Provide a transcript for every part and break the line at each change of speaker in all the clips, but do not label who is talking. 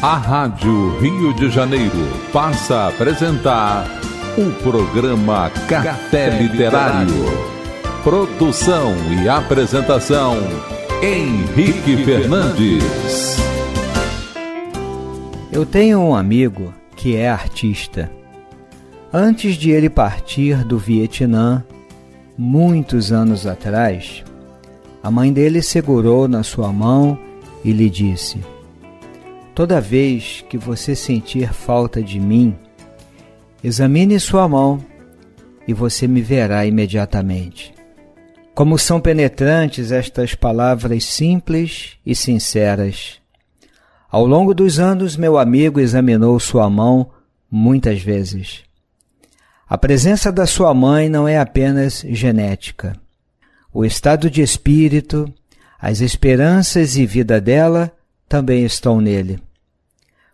A Rádio Rio de Janeiro passa a apresentar o programa Café Literário. Produção e apresentação Henrique Fernandes. Eu tenho um amigo que é artista. Antes de ele partir do Vietnã, muitos anos atrás, a mãe dele segurou na sua mão e lhe disse: Toda vez que você sentir falta de mim, examine sua mão e você me verá imediatamente. Como são penetrantes estas palavras simples e sinceras. Ao longo dos anos, meu amigo examinou sua mão muitas vezes. A presença da sua mãe não é apenas genética. O estado de espírito, as esperanças e vida dela também estão nele.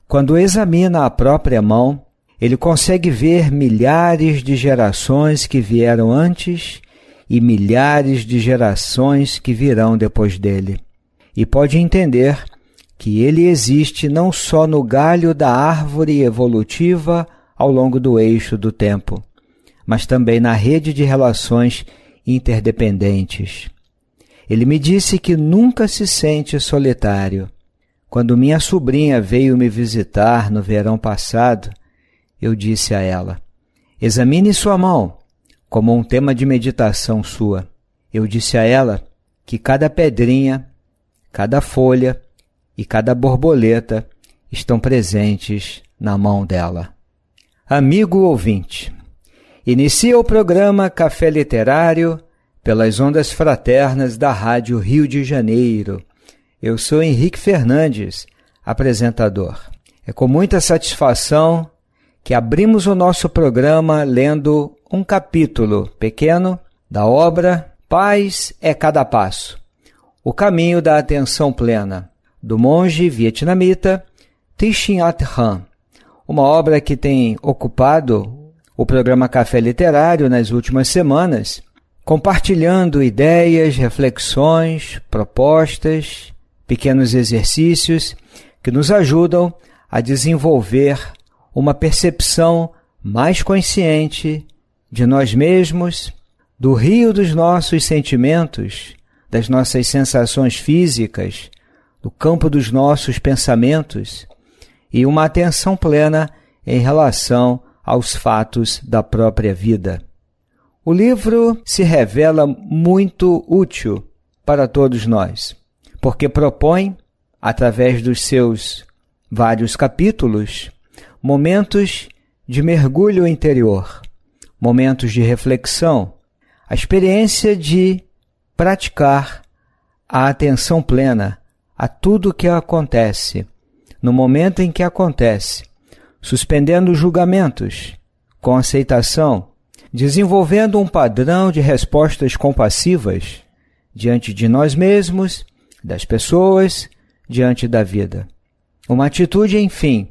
Quando examina a própria mão, ele consegue ver milhares de gerações que vieram antes e milhares de gerações que virão depois dele. E pode entender que ele existe não só no galho da árvore evolutiva ao longo do eixo do tempo, mas também na rede de relações interdependentes. Ele me disse que nunca se sente solitário, quando minha sobrinha veio me visitar no verão passado, eu disse a ela: Examine sua mão, como um tema de meditação sua. Eu disse a ela que cada pedrinha, cada folha e cada borboleta estão presentes na mão dela. Amigo ouvinte, inicia o programa Café Literário pelas ondas fraternas da Rádio Rio de Janeiro eu sou Henrique Fernandes, apresentador. É com muita satisfação que abrimos o nosso programa lendo um capítulo pequeno da obra Paz é Cada Passo O Caminho da Atenção Plena, do monge vietnamita Thich Nhat Hanh, uma obra que tem ocupado o programa Café Literário nas últimas semanas compartilhando ideias, reflexões, propostas pequenos exercícios que nos ajudam a desenvolver uma percepção mais consciente de nós mesmos, do rio dos nossos sentimentos, das nossas sensações físicas, do campo dos nossos pensamentos e uma atenção plena em relação aos fatos da própria vida. O livro se revela muito útil para todos nós porque propõe, através dos seus vários capítulos, momentos de mergulho interior, momentos de reflexão, a experiência de praticar a atenção plena a tudo o que acontece, no momento em que acontece, suspendendo julgamentos, com aceitação, desenvolvendo um padrão de respostas compassivas diante de nós mesmos das pessoas, diante da vida. Uma atitude, enfim,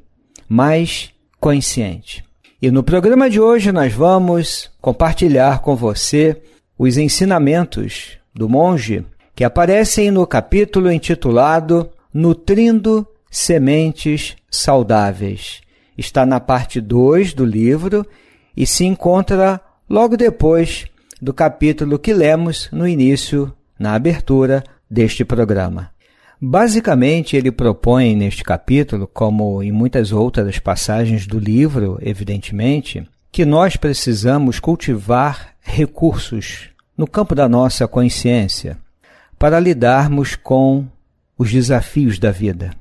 mais consciente. E no programa de hoje nós vamos compartilhar com você os ensinamentos do monge que aparecem no capítulo intitulado Nutrindo Sementes Saudáveis. Está na parte 2 do livro e se encontra logo depois do capítulo que lemos no início, na abertura, deste programa. Basicamente, ele propõe neste capítulo, como em muitas outras passagens do livro, evidentemente, que nós precisamos cultivar recursos no campo da nossa consciência para lidarmos com os desafios da vida,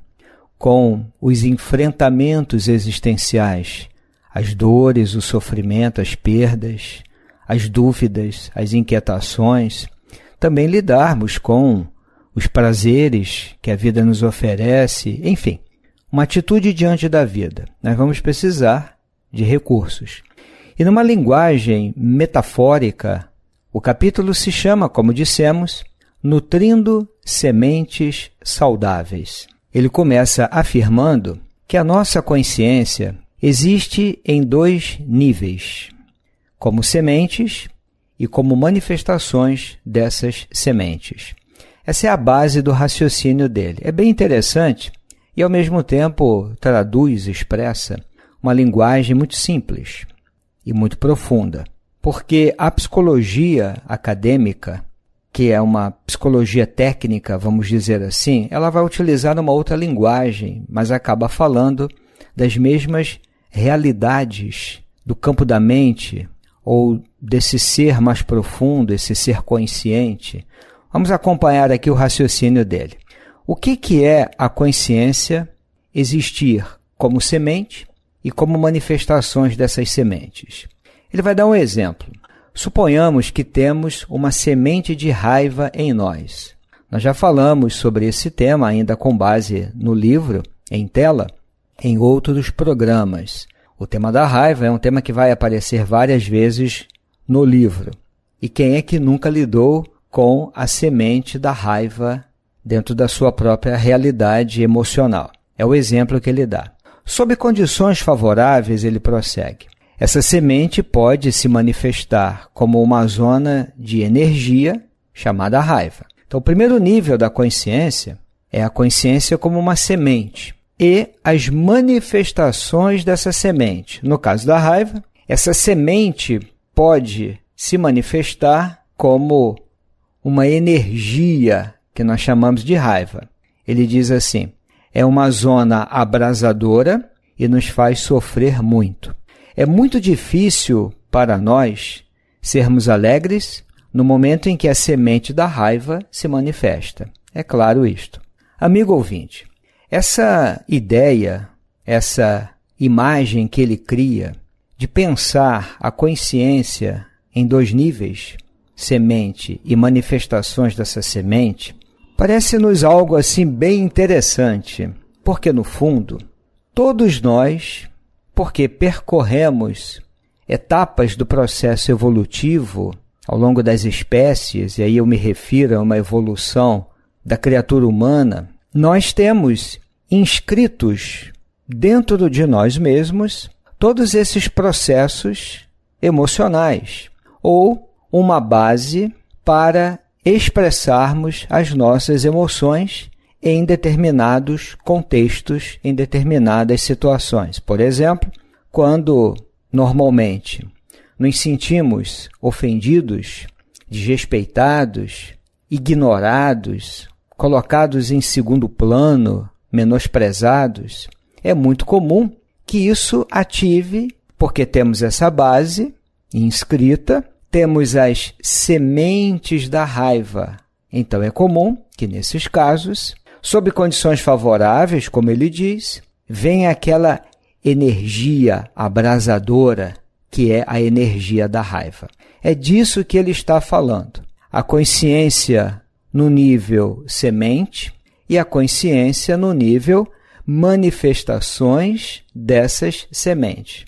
com os enfrentamentos existenciais, as dores, o sofrimento, as perdas, as dúvidas, as inquietações, também lidarmos com os prazeres que a vida nos oferece, enfim, uma atitude diante da vida. Nós vamos precisar de recursos. E numa linguagem metafórica, o capítulo se chama, como dissemos, Nutrindo Sementes Saudáveis. Ele começa afirmando que a nossa consciência existe em dois níveis, como sementes e como manifestações dessas sementes. Essa é a base do raciocínio dele. É bem interessante e, ao mesmo tempo, traduz, expressa uma linguagem muito simples e muito profunda. Porque a psicologia acadêmica, que é uma psicologia técnica, vamos dizer assim, ela vai utilizar uma outra linguagem, mas acaba falando das mesmas realidades do campo da mente ou desse ser mais profundo, esse ser consciente, Vamos acompanhar aqui o raciocínio dele. O que, que é a consciência existir como semente e como manifestações dessas sementes? Ele vai dar um exemplo. Suponhamos que temos uma semente de raiva em nós. Nós já falamos sobre esse tema, ainda com base no livro, em tela, em outros programas. O tema da raiva é um tema que vai aparecer várias vezes no livro. E quem é que nunca lidou com a semente da raiva dentro da sua própria realidade emocional. É o exemplo que ele dá. Sob condições favoráveis, ele prossegue. Essa semente pode se manifestar como uma zona de energia chamada raiva. Então, o primeiro nível da consciência é a consciência como uma semente e as manifestações dessa semente. No caso da raiva, essa semente pode se manifestar como uma energia que nós chamamos de raiva. Ele diz assim: é uma zona abrasadora e nos faz sofrer muito. É muito difícil para nós sermos alegres no momento em que a semente da raiva se manifesta. É claro isto. Amigo ouvinte, essa ideia, essa imagem que ele cria de pensar a consciência em dois níveis, semente e manifestações dessa semente, parece-nos algo assim bem interessante, porque no fundo, todos nós, porque percorremos etapas do processo evolutivo ao longo das espécies, e aí eu me refiro a uma evolução da criatura humana, nós temos inscritos dentro de nós mesmos todos esses processos emocionais ou uma base para expressarmos as nossas emoções em determinados contextos, em determinadas situações. Por exemplo, quando normalmente nos sentimos ofendidos, desrespeitados, ignorados, colocados em segundo plano, menosprezados, é muito comum que isso ative, porque temos essa base inscrita, temos as sementes da raiva. Então é comum que, nesses casos, sob condições favoráveis, como ele diz, vem aquela energia abrasadora que é a energia da raiva. É disso que ele está falando. A consciência no nível semente e a consciência no nível manifestações dessas sementes.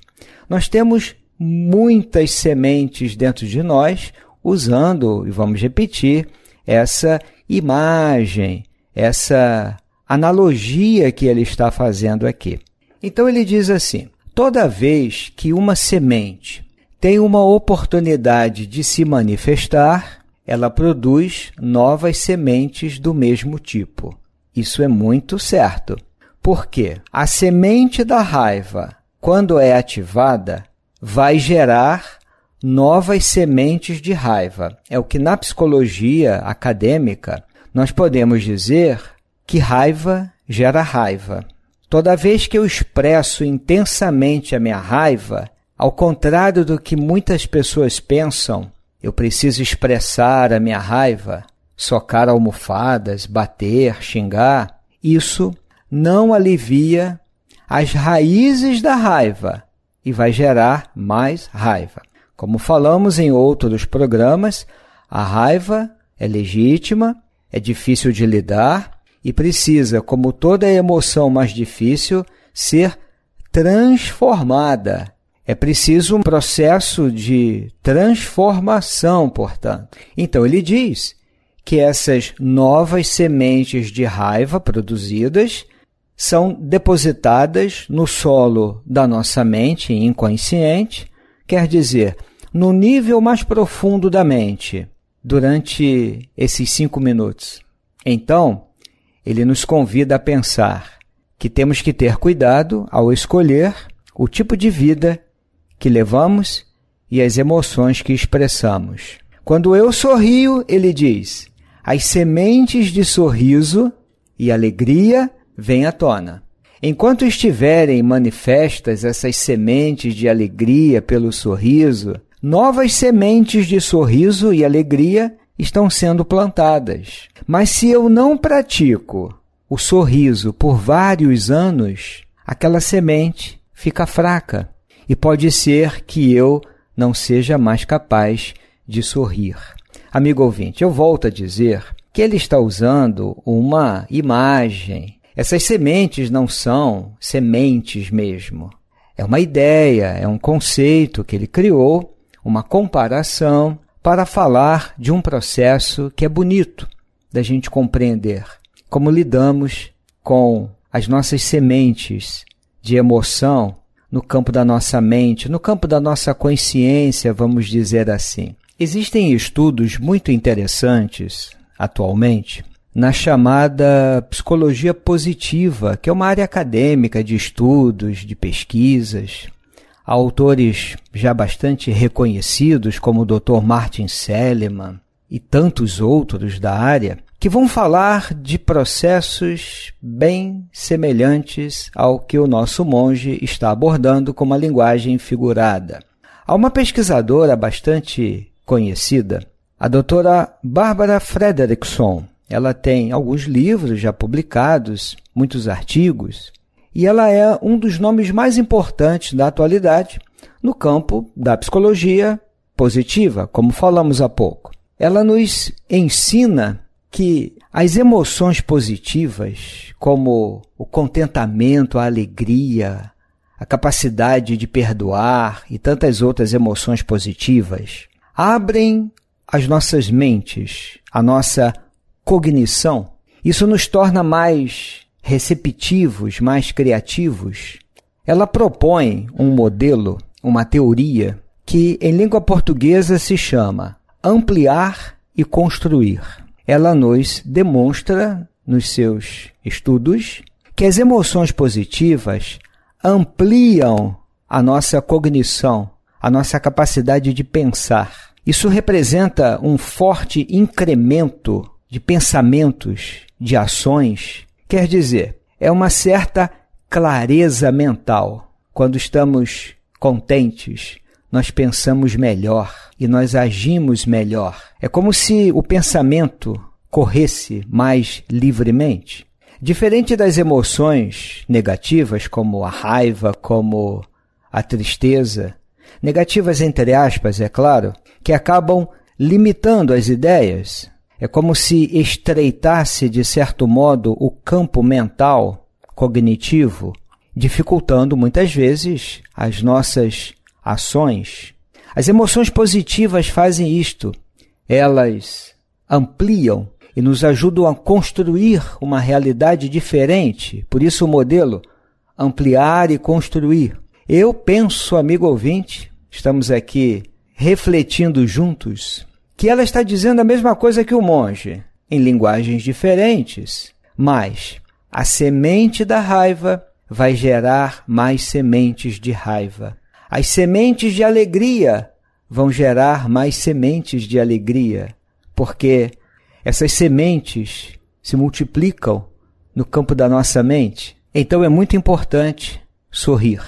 Nós temos muitas sementes dentro de nós, usando, e vamos repetir, essa imagem, essa analogia que ele está fazendo aqui. Então ele diz assim: toda vez que uma semente tem uma oportunidade de se manifestar, ela produz novas sementes do mesmo tipo. Isso é muito certo. Porque a semente da raiva, quando é ativada, vai gerar novas sementes de raiva. É o que na psicologia acadêmica nós podemos dizer que raiva gera raiva. Toda vez que eu expresso intensamente a minha raiva, ao contrário do que muitas pessoas pensam, eu preciso expressar a minha raiva, socar almofadas, bater, xingar. Isso não alivia as raízes da raiva, e vai gerar mais raiva. Como falamos em outros programas, a raiva é legítima, é difícil de lidar e precisa, como toda emoção mais difícil, ser transformada. É preciso um processo de transformação, portanto. Então ele diz que essas novas sementes de raiva produzidas são depositadas no solo da nossa mente inconsciente, quer dizer, no nível mais profundo da mente, durante esses cinco minutos. Então, ele nos convida a pensar que temos que ter cuidado ao escolher o tipo de vida que levamos e as emoções que expressamos. Quando eu sorrio, ele diz, as sementes de sorriso e alegria vem à tona. Enquanto estiverem manifestas essas sementes de alegria pelo sorriso, novas sementes de sorriso e alegria estão sendo plantadas. Mas se eu não pratico o sorriso por vários anos, aquela semente fica fraca e pode ser que eu não seja mais capaz de sorrir. Amigo ouvinte, eu volto a dizer que ele está usando uma imagem essas sementes não são sementes mesmo. É uma ideia, é um conceito que ele criou, uma comparação para falar de um processo que é bonito da gente compreender como lidamos com as nossas sementes de emoção no campo da nossa mente, no campo da nossa consciência, vamos dizer assim. Existem estudos muito interessantes atualmente na chamada psicologia positiva, que é uma área acadêmica de estudos, de pesquisas. Há autores já bastante reconhecidos, como o Dr. Martin Seligman e tantos outros da área, que vão falar de processos bem semelhantes ao que o nosso monge está abordando com uma linguagem figurada. Há uma pesquisadora bastante conhecida, a doutora Barbara Frederickson, ela tem alguns livros já publicados, muitos artigos, e ela é um dos nomes mais importantes da atualidade no campo da psicologia positiva, como falamos há pouco. Ela nos ensina que as emoções positivas, como o contentamento, a alegria, a capacidade de perdoar e tantas outras emoções positivas, abrem as nossas mentes, a nossa cognição, isso nos torna mais receptivos, mais criativos. Ela propõe um modelo, uma teoria, que em língua portuguesa se chama ampliar e construir. Ela nos demonstra, nos seus estudos, que as emoções positivas ampliam a nossa cognição, a nossa capacidade de pensar. Isso representa um forte incremento de pensamentos, de ações, quer dizer, é uma certa clareza mental. Quando estamos contentes, nós pensamos melhor e nós agimos melhor. É como se o pensamento corresse mais livremente. Diferente das emoções negativas, como a raiva, como a tristeza, negativas entre aspas, é claro, que acabam limitando as ideias, é como se estreitasse, de certo modo, o campo mental, cognitivo, dificultando muitas vezes as nossas ações. As emoções positivas fazem isto. Elas ampliam e nos ajudam a construir uma realidade diferente. Por isso, o modelo ampliar e construir. Eu penso, amigo ouvinte, estamos aqui refletindo juntos que ela está dizendo a mesma coisa que o monge, em linguagens diferentes, mas a semente da raiva vai gerar mais sementes de raiva. As sementes de alegria vão gerar mais sementes de alegria, porque essas sementes se multiplicam no campo da nossa mente. Então é muito importante sorrir.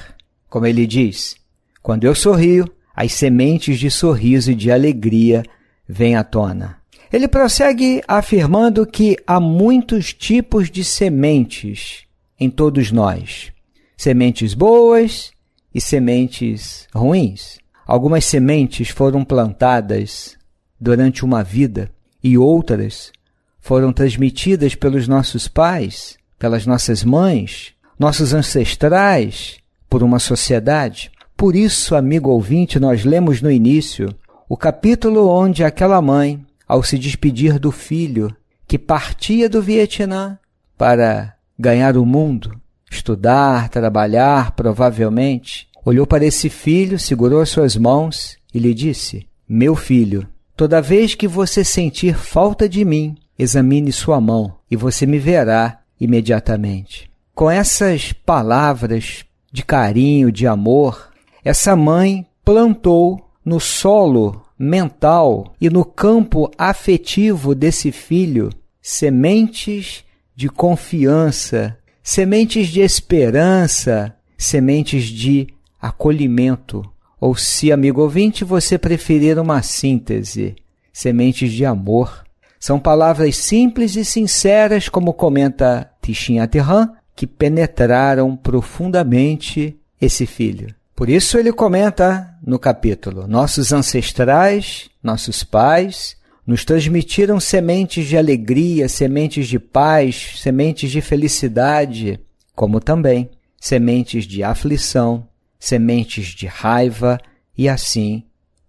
Como ele diz, quando eu sorrio, as sementes de sorriso e de alegria vem à tona. Ele prossegue afirmando que há muitos tipos de sementes em todos nós: sementes boas e sementes ruins. Algumas sementes foram plantadas durante uma vida e outras foram transmitidas pelos nossos pais, pelas nossas mães, nossos ancestrais, por uma sociedade. Por isso, amigo ouvinte, nós lemos no início o capítulo onde aquela mãe, ao se despedir do filho que partia do Vietnã para ganhar o mundo, estudar, trabalhar, provavelmente, olhou para esse filho, segurou as suas mãos e lhe disse: Meu filho, toda vez que você sentir falta de mim, examine sua mão e você me verá imediatamente. Com essas palavras de carinho, de amor, essa mãe plantou no solo mental e no campo afetivo desse filho sementes de confiança, sementes de esperança, sementes de acolhimento. Ou, se amigo ouvinte, você preferir uma síntese, sementes de amor. São palavras simples e sinceras, como comenta Tichin Aterran, que penetraram profundamente esse filho. Por isso ele comenta no capítulo: Nossos ancestrais, nossos pais, nos transmitiram sementes de alegria, sementes de paz, sementes de felicidade, como também sementes de aflição, sementes de raiva e assim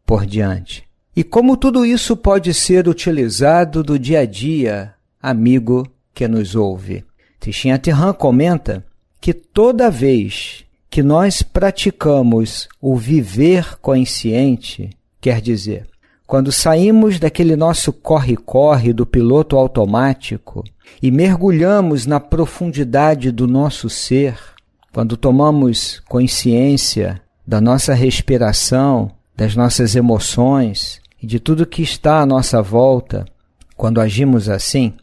por diante. E como tudo isso pode ser utilizado do dia a dia, amigo que nos ouve? Tichinha Terran comenta que toda vez que nós praticamos o viver consciente quer dizer, quando saímos daquele nosso corre-corre do piloto automático e mergulhamos na profundidade do nosso ser, quando tomamos consciência da nossa respiração, das nossas emoções e de tudo que está à nossa volta, quando agimos assim,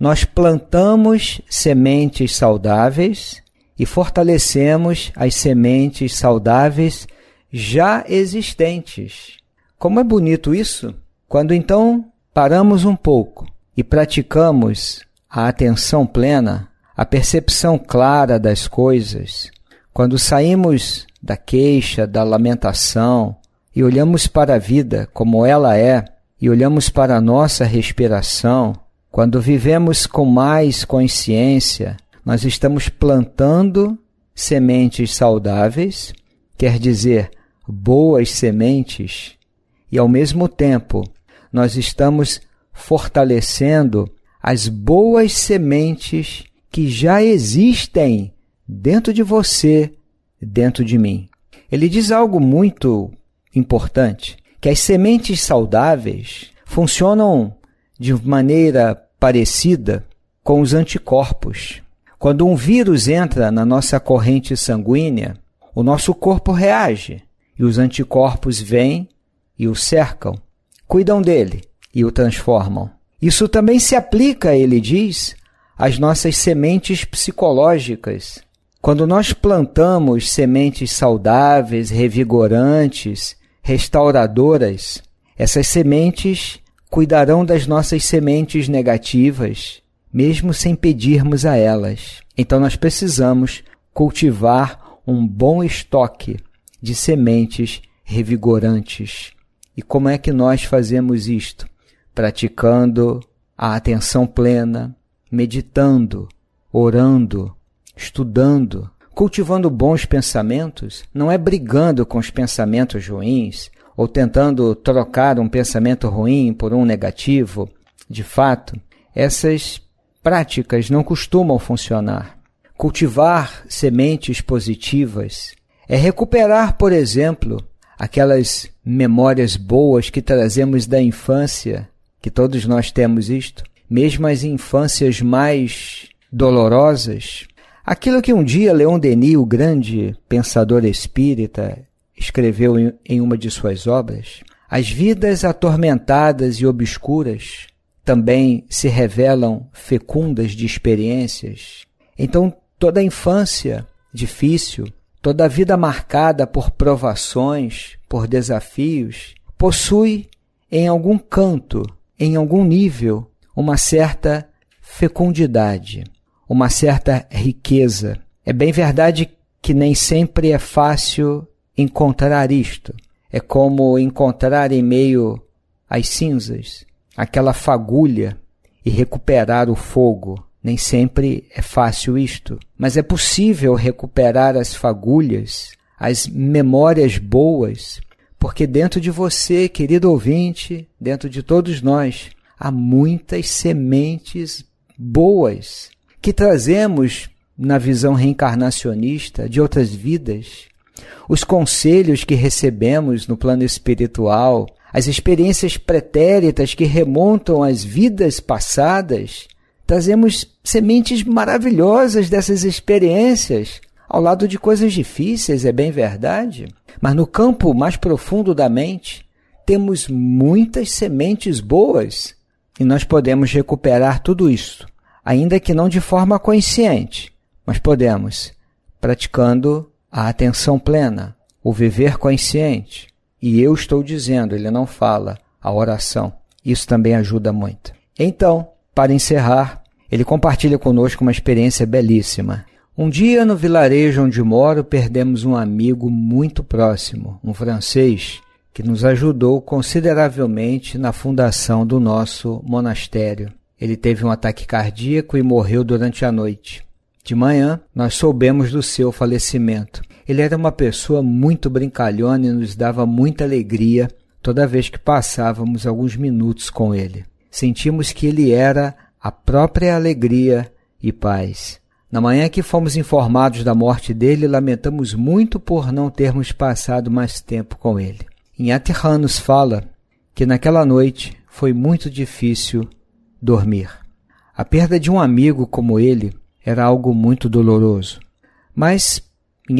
nós plantamos sementes saudáveis e fortalecemos as sementes saudáveis já existentes. Como é bonito isso? Quando então paramos um pouco e praticamos a atenção plena, a percepção clara das coisas, quando saímos da queixa, da lamentação e olhamos para a vida como ela é e olhamos para a nossa respiração, quando vivemos com mais consciência nós estamos plantando sementes saudáveis, quer dizer, boas sementes, e ao mesmo tempo nós estamos fortalecendo as boas sementes que já existem dentro de você, dentro de mim. Ele diz algo muito importante, que as sementes saudáveis funcionam de maneira parecida com os anticorpos. Quando um vírus entra na nossa corrente sanguínea, o nosso corpo reage e os anticorpos vêm e o cercam, cuidam dele e o transformam. Isso também se aplica, ele diz, às nossas sementes psicológicas. Quando nós plantamos sementes saudáveis, revigorantes, restauradoras, essas sementes cuidarão das nossas sementes negativas mesmo sem pedirmos a elas. Então nós precisamos cultivar um bom estoque de sementes revigorantes. E como é que nós fazemos isto? Praticando a atenção plena, meditando, orando, estudando, cultivando bons pensamentos, não é brigando com os pensamentos ruins ou tentando trocar um pensamento ruim por um negativo. De fato, essas práticas não costumam funcionar. Cultivar sementes positivas é recuperar, por exemplo, aquelas memórias boas que trazemos da infância, que todos nós temos isto, mesmo as infâncias mais dolorosas. Aquilo que um dia Leon Denis, o grande pensador espírita, escreveu em uma de suas obras, as vidas atormentadas e obscuras também se revelam fecundas de experiências. Então, toda a infância difícil, toda a vida marcada por provações, por desafios, possui em algum canto, em algum nível, uma certa fecundidade, uma certa riqueza. É bem verdade que nem sempre é fácil encontrar isto. É como encontrar em meio às cinzas aquela fagulha e recuperar o fogo. Nem sempre é fácil isto, mas é possível recuperar as fagulhas, as memórias boas, porque dentro de você, querido ouvinte, dentro de todos nós, há muitas sementes boas que trazemos na visão reencarnacionista de outras vidas, os conselhos que recebemos no plano espiritual, as experiências pretéritas que remontam às vidas passadas, trazemos sementes maravilhosas dessas experiências, ao lado de coisas difíceis, é bem verdade, mas no campo mais profundo da mente, temos muitas sementes boas e nós podemos recuperar tudo isso, ainda que não de forma consciente, mas podemos, praticando a atenção plena, o viver consciente. E eu estou dizendo, ele não fala a oração. Isso também ajuda muito. Então, para encerrar, ele compartilha conosco uma experiência belíssima. Um dia no vilarejo onde moro, perdemos um amigo muito próximo, um francês, que nos ajudou consideravelmente na fundação do nosso monastério. Ele teve um ataque cardíaco e morreu durante a noite. De manhã, nós soubemos do seu falecimento. Ele era uma pessoa muito brincalhona e nos dava muita alegria toda vez que passávamos alguns minutos com ele. Sentimos que ele era a própria alegria e paz. Na manhã que fomos informados da morte dele, lamentamos muito por não termos passado mais tempo com ele. Em nos fala que naquela noite foi muito difícil dormir. A perda de um amigo como ele era algo muito doloroso. Mas em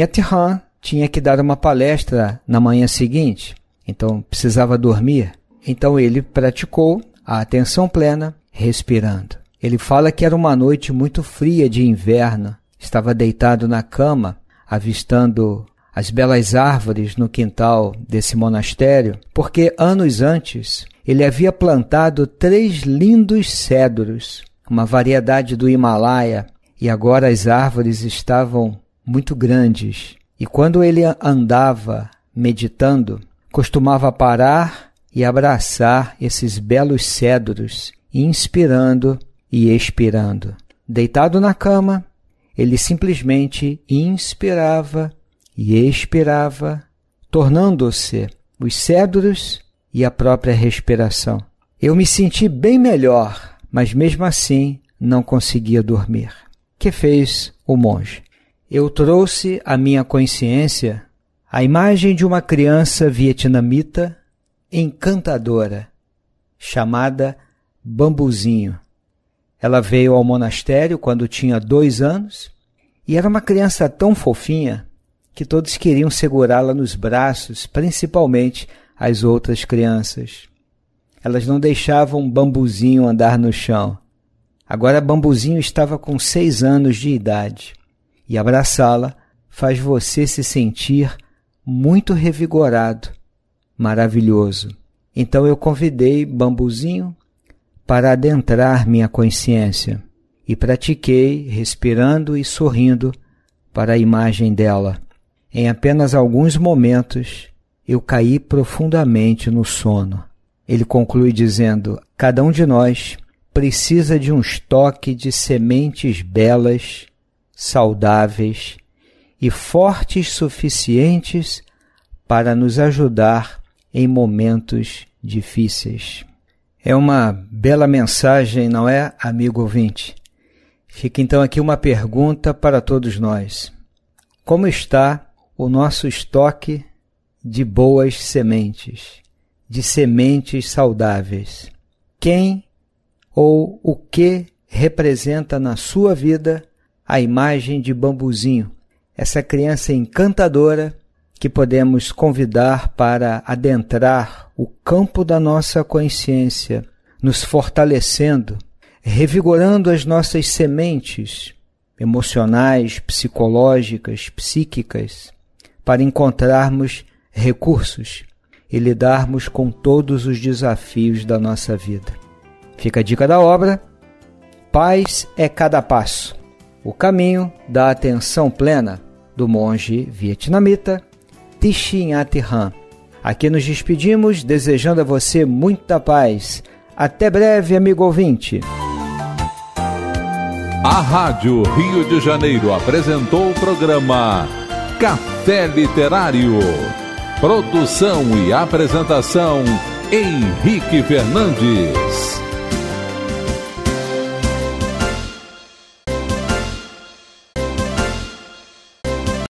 tinha que dar uma palestra na manhã seguinte, então precisava dormir. Então ele praticou a atenção plena, respirando. Ele fala que era uma noite muito fria de inverno, estava deitado na cama, avistando as belas árvores no quintal desse monastério, porque anos antes ele havia plantado três lindos cedros, uma variedade do Himalaia, e agora as árvores estavam muito grandes. E quando ele andava meditando, costumava parar e abraçar esses belos cedros, inspirando e expirando. Deitado na cama, ele simplesmente inspirava e expirava, tornando-se os cedros e a própria respiração. Eu me senti bem melhor, mas mesmo assim não conseguia dormir. Que fez o monge? Eu trouxe à minha consciência a imagem de uma criança vietnamita encantadora, chamada Bambuzinho. Ela veio ao monastério quando tinha dois anos e era uma criança tão fofinha que todos queriam segurá-la nos braços, principalmente as outras crianças. Elas não deixavam Bambuzinho andar no chão. Agora Bambuzinho estava com seis anos de idade, e abraçá-la faz você se sentir muito revigorado, maravilhoso. Então eu convidei Bambuzinho para adentrar minha consciência e pratiquei respirando e sorrindo para a imagem dela. Em apenas alguns momentos eu caí profundamente no sono. Ele conclui dizendo: Cada um de nós precisa de um estoque de sementes belas, saudáveis e fortes suficientes para nos ajudar em momentos difíceis. É uma bela mensagem, não é, amigo ouvinte? Fica então aqui uma pergunta para todos nós: Como está o nosso estoque de boas sementes, de sementes saudáveis? Quem ou o que representa na sua vida a imagem de Bambuzinho, essa criança encantadora que podemos convidar para adentrar o campo da nossa consciência, nos fortalecendo, revigorando as nossas sementes emocionais, psicológicas, psíquicas, para encontrarmos recursos e lidarmos com todos os desafios da nossa vida. Fica a dica da obra: Paz é cada passo. O caminho da atenção plena do monge vietnamita Thich Nhat Hanh. Aqui nos despedimos desejando a você muita paz. Até breve, amigo ouvinte. A Rádio Rio de Janeiro apresentou o programa Café Literário. Produção e apresentação Henrique Fernandes.